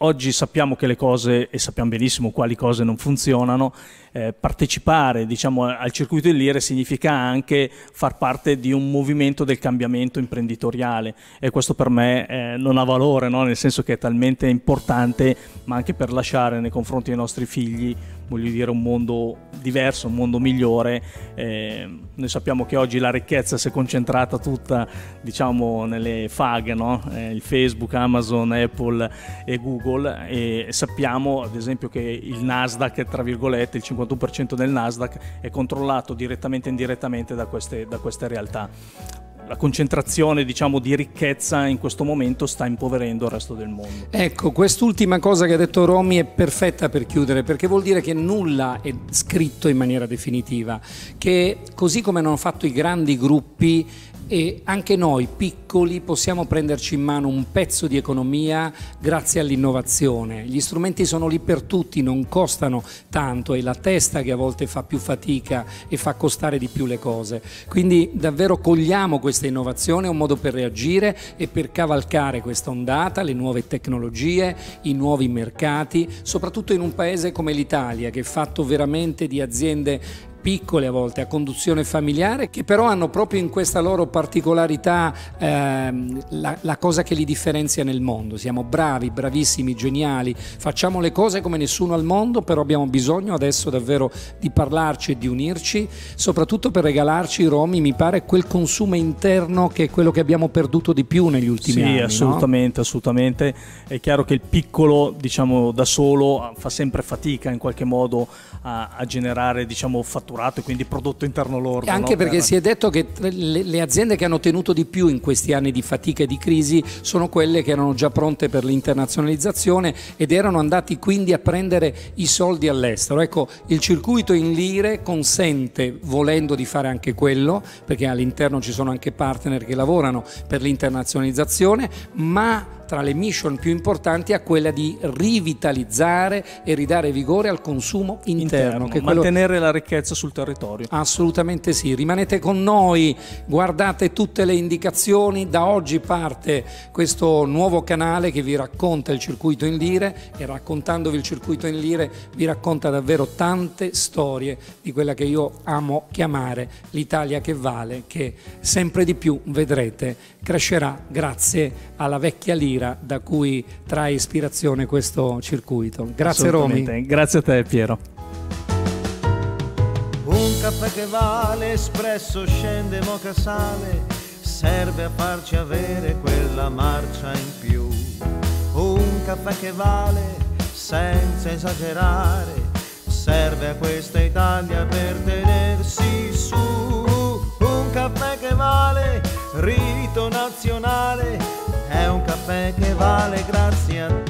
Oggi sappiamo che le cose, e sappiamo benissimo quali cose non funzionano, eh, partecipare diciamo, al circuito dell'IRE significa anche far parte di un movimento del cambiamento imprenditoriale e questo per me eh, non ha valore, no? nel senso che è talmente importante, ma anche per lasciare nei confronti dei nostri figli voglio dire, un mondo diverso, un mondo migliore. Eh, noi sappiamo che oggi la ricchezza si è concentrata tutta, diciamo, nelle faghe, no? eh, il Facebook, Amazon, Apple e Google e sappiamo, ad esempio, che il Nasdaq, tra virgolette, il 50% 51% del Nasdaq è controllato direttamente e indirettamente da queste, da queste realtà la concentrazione diciamo, di ricchezza in questo momento sta impoverendo il resto del mondo. Ecco, quest'ultima cosa che ha detto Romy è perfetta per chiudere, perché vuol dire che nulla è scritto in maniera definitiva, che così come hanno fatto i grandi gruppi e anche noi piccoli possiamo prenderci in mano un pezzo di economia grazie all'innovazione. Gli strumenti sono lì per tutti, non costano tanto, è la testa che a volte fa più fatica e fa costare di più le cose. Quindi davvero cogliamo questa innovazione, è un modo per reagire e per cavalcare questa ondata, le nuove tecnologie, i nuovi mercati, soprattutto in un paese come l'Italia che è fatto veramente di aziende piccole a volte, a conduzione familiare, che però hanno proprio in questa loro particolarità ehm, la, la cosa che li differenzia nel mondo. Siamo bravi, bravissimi, geniali, facciamo le cose come nessuno al mondo, però abbiamo bisogno adesso davvero di parlarci e di unirci, soprattutto per regalarci i Romi, mi pare, quel consumo interno che è quello che abbiamo perduto di più negli ultimi sì, anni. Sì, assolutamente, no? assolutamente. È chiaro che il piccolo, diciamo, da solo fa sempre fatica in qualche modo a, a generare, diciamo, fatturato fatturato e quindi prodotto interno lordo. Anche no? perché per... si è detto che le, le, aziende che hanno tenuto di più in questi anni di fatica e di crisi sono quelle che erano già pronte per l'internazionalizzazione ed erano andati quindi a prendere i soldi all'estero. Ecco, il circuito in lire consente, volendo di fare anche quello, perché all'interno ci sono anche partner che lavorano per l'internazionalizzazione, ma tra le mission più importanti a quella di rivitalizzare e ridare vigore al consumo interno. interno mantenere quello... la ricchezza sul territorio. Assolutamente sì, rimanete con noi, guardate tutte le indicazioni, da oggi parte questo nuovo canale che vi racconta il circuito in lire e raccontandovi il circuito in lire vi racconta davvero tante storie di quella che io amo chiamare l'Italia che vale, che sempre di più vedrete crescerà grazie alla vecchia lira da cui trae ispirazione questo circuito. Grazie Romy. Grazie a te Piero. Un caffè che vale, espresso scende moca sale, serve a farci avere quella marcia in più. Un caffè che vale, senza esagerare, serve a questa Italia per tenere Rito nazionale è un caffè che vale grazie a te.